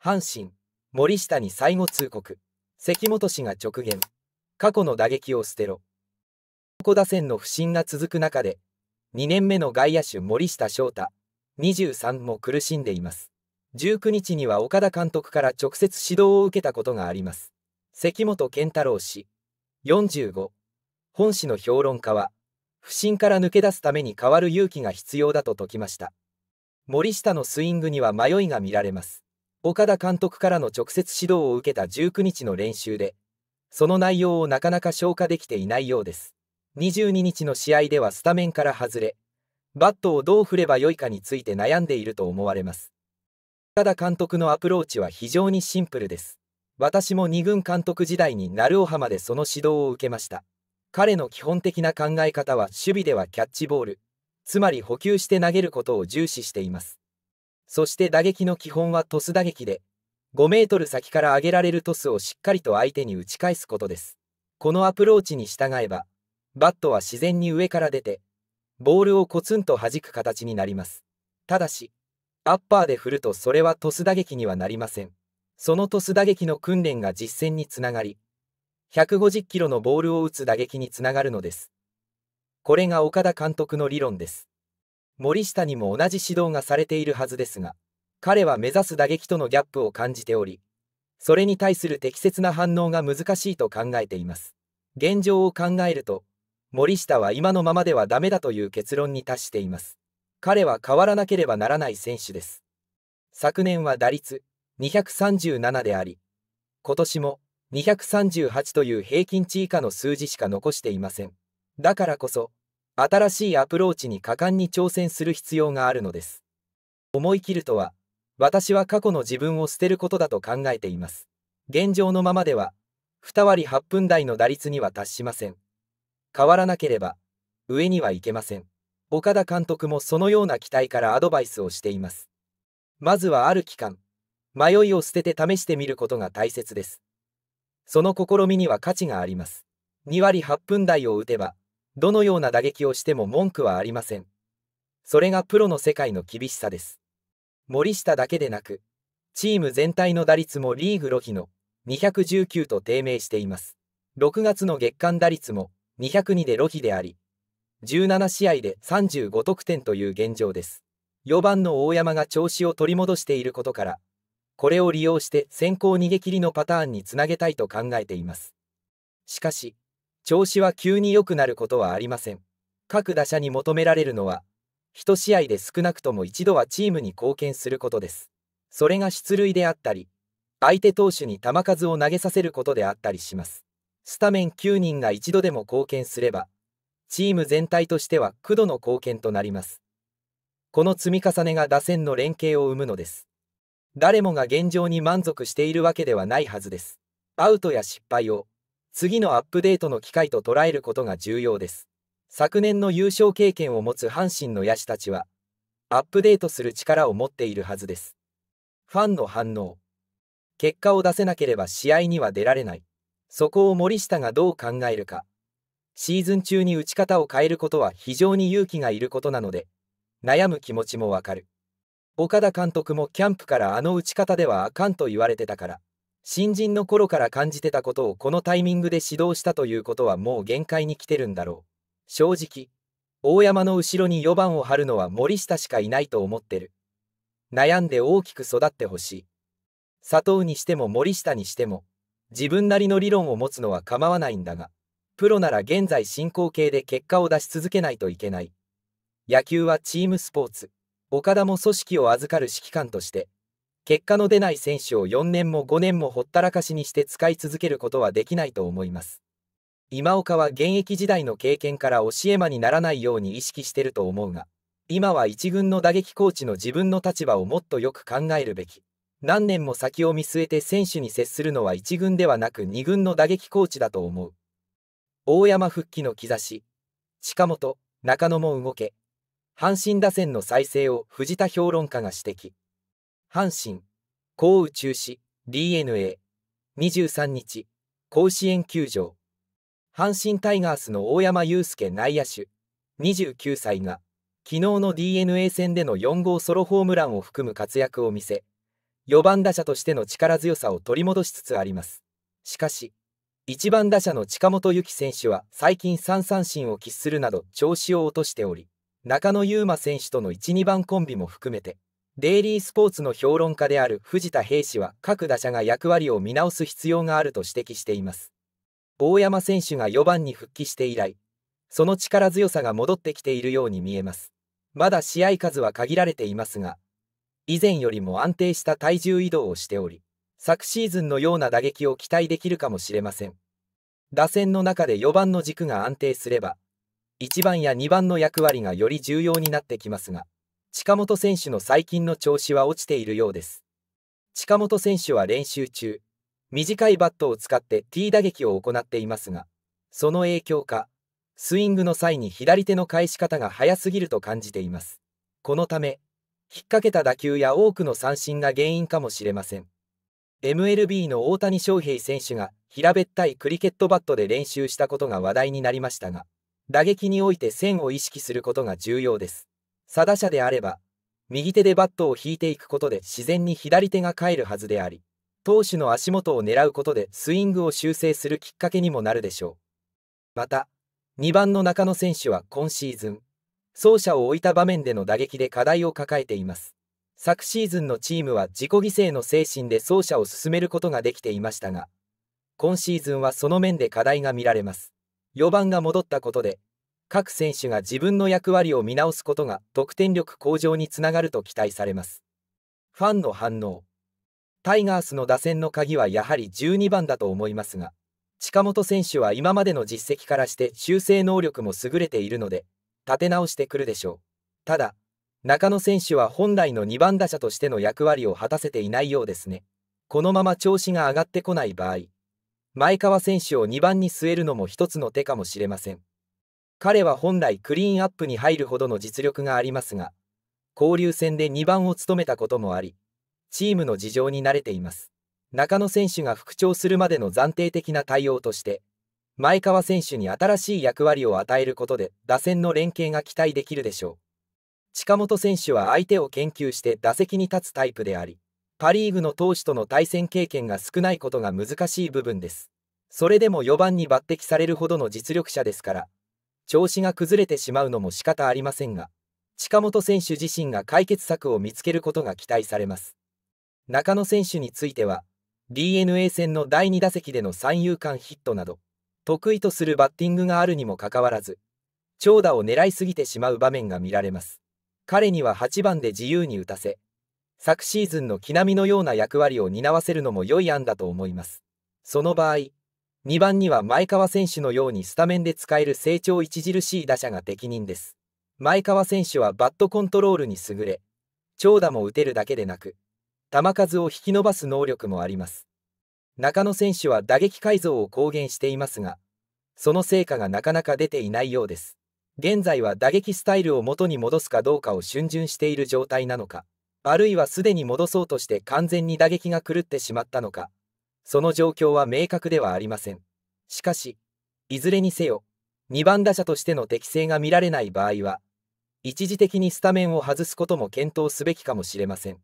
阪神、森下に最後通告。関本氏が直言。過去の打撃を捨てろ。こ打線の不振が続く中で、2年目の外野手森下翔太、23も苦しんでいます。19日には岡田監督から直接指導を受けたことがあります。関本健太郎氏、45。本氏の評論家は、不振から抜け出すために変わる勇気が必要だと説きました。森下のスイングには迷いが見られます。岡田監督からの直接指導を受けた19日の練習で、その内容をなかなか消化できていないようです。22日の試合ではスタメンから外れ、バットをどう振ればよいかについて悩んでいると思われます。岡田監督のアプローチは非常にシンプルです。私も2軍監督時代に鳴尾浜でその指導を受けました。彼の基本的な考え方は守備ではキャッチボール、つまり補給して投げることを重視しています。そして打撃の基本はトス打撃で、5メートル先から上げられるトスをしっかりと相手に打ち返すことです。このアプローチに従えば、バットは自然に上から出て、ボールをコツンと弾く形になります。ただし、アッパーで振るとそれはトス打撃にはなりません。そのトス打撃の訓練が実践につながり、150キロのボールを打つ打撃につながるのです。これが岡田監督の理論です。森下にも同じ指導がされているはずですが、彼は目指す打撃とのギャップを感じており、それに対する適切な反応が難しいと考えています。現状を考えると、森下は今のままではダメだという結論に達しています。彼は変わらなければならない選手です。昨年は打率237であり、今年も238という平均値以下の数字しか残していません。だからこそ、新しいアプローチに果敢に挑戦する必要があるのです。思い切るとは、私は過去の自分を捨てることだと考えています。現状のままでは、2割8分台の打率には達しません。変わらなければ、上にはいけません。岡田監督もそのような期待からアドバイスをしています。まずはある期間、迷いを捨てて試してみることが大切です。その試みには価値があります。2割8分台を打てば、どのような打撃をしても文句はありません。それがプロの世界の厳しさです。森下だけでなく、チーム全体の打率もリーグロヒの219と低迷しています。6月の月間打率も202でロヒであり、17試合で35得点という現状です。4番の大山が調子を取り戻していることから、これを利用して先行逃げ切りのパターンにつなげたいと考えています。しかし、調子は急に良くなることはありません。各打者に求められるのは、1試合で少なくとも一度はチームに貢献することです。それが出塁であったり、相手投手に球数を投げさせることであったりします。スタメン9人が一度でも貢献すれば、チーム全体としては9度の貢献となります。この積み重ねが打線の連携を生むのです。誰もが現状に満足しているわけではないはずです。アウトや失敗を次のアップデートの機会と捉えることが重要です。昨年の優勝経験を持つ阪神の野手たちは、アップデートする力を持っているはずです。ファンの反応。結果を出せなければ試合には出られない。そこを森下がどう考えるか。シーズン中に打ち方を変えることは非常に勇気がいることなので、悩む気持ちもわかる。岡田監督もキャンプからあの打ち方ではあかんと言われてたから。新人の頃から感じてたことをこのタイミングで指導したということはもう限界に来てるんだろう。正直、大山の後ろに4番を張るのは森下しかいないと思ってる。悩んで大きく育ってほしい。佐藤にしても森下にしても、自分なりの理論を持つのは構わないんだが、プロなら現在進行形で結果を出し続けないといけない。野球はチームスポーツ。岡田も組織を預かる指揮官として、結果の出ない選手を4年も5年もほったらかしにして使い続けることはできないと思います。今岡は現役時代の経験から教え魔にならないように意識してると思うが、今は一軍の打撃コーチの自分の立場をもっとよく考えるべき。何年も先を見据えて選手に接するのは一軍ではなく二軍の打撃コーチだと思う。大山復帰の兆し。近本、中野も動け。阪神打線の再生を藤田評論家が指摘。阪神、甲宇宙止、DNA、23日、甲子園球場。阪神タイガースの大山祐介内野手、29歳が、昨日の DNA 戦での4号ソロホームランを含む活躍を見せ、4番打者としての力強さを取り戻しつつあります。しかし、1番打者の近本由紀選手は最近3三振を喫するなど調子を落としており、中野優馬選手との1、2番コンビも含めて、デイリースポーツの評論家である藤田平氏は各打者が役割を見直す必要があると指摘しています。大山選手が4番に復帰して以来、その力強さが戻ってきているように見えます。まだ試合数は限られていますが、以前よりも安定した体重移動をしており、昨シーズンのような打撃を期待できるかもしれません。打線の中で4番の軸が安定すれば、1番や2番の役割がより重要になってきますが、近本選手の最近の調子は落ちているようです。近本選手は練習中、短いバットを使って T 打撃を行っていますが、その影響か、スイングの際に左手の返し方が早すぎると感じています。このため、引っ掛けた打球や多くの三振が原因かもしれません。MLB の大谷翔平選手が平べったいクリケットバットで練習したことが話題になりましたが、打撃において線を意識することが重要です。佐打者であれば、右手でバットを引いていくことで自然に左手が返るはずであり、投手の足元を狙うことでスイングを修正するきっかけにもなるでしょう。また、2番の中野選手は今シーズン、走者を置いた場面での打撃で課題を抱えています。昨シーズンのチームは自己犠牲の精神で走者を進めることができていましたが、今シーズンはその面で課題が見られます。4番が戻ったことで、各選手が自分の役割を見直すことが得点力向上につながると期待されます。ファンの反応タイガースの打線の鍵はやはり12番だと思いますが、近本選手は今までの実績からして修正能力も優れているので、立て直してくるでしょう。ただ、中野選手は本来の2番打者としての役割を果たせていないようですね。このまま調子が上がってこない場合、前川選手を2番に据えるのも一つの手かもしれません。彼は本来クリーンアップに入るほどの実力がありますが、交流戦で2番を務めたこともあり、チームの事情に慣れています。中野選手が復調するまでの暫定的な対応として、前川選手に新しい役割を与えることで打線の連携が期待できるでしょう。近本選手は相手を研究して打席に立つタイプであり、パ・リーグの投手との対戦経験が少ないことが難しい部分です。それでも4番に抜擢されるほどの実力者ですから、調子が崩れてしまうのも仕方ありませんが、近本選手自身が解決策を見つけることが期待されます。中野選手については、d n a 戦の第2打席での三遊間ヒットなど、得意とするバッティングがあるにもかかわらず、長打を狙いすぎてしまう場面が見られます。彼には8番で自由に打たせ、昨シーズンの木並のような役割を担わせるのも良い案だと思います。その場合、2番には前川選手のようにスタメンで使える成長著しい打者が適任です。前川選手はバットコントロールに優れ、長打も打てるだけでなく、球数を引き伸ばす能力もあります。中野選手は打撃改造を公言していますが、その成果がなかなか出ていないようです。現在は打撃スタイルを元に戻すかどうかを逡巡している状態なのか、あるいはすでに戻そうとして完全に打撃が狂ってしまったのか、その状況は明確ではありません。しかし、いずれにせよ、2番打者としての適性が見られない場合は、一時的にスタメンを外すことも検討すべきかもしれません。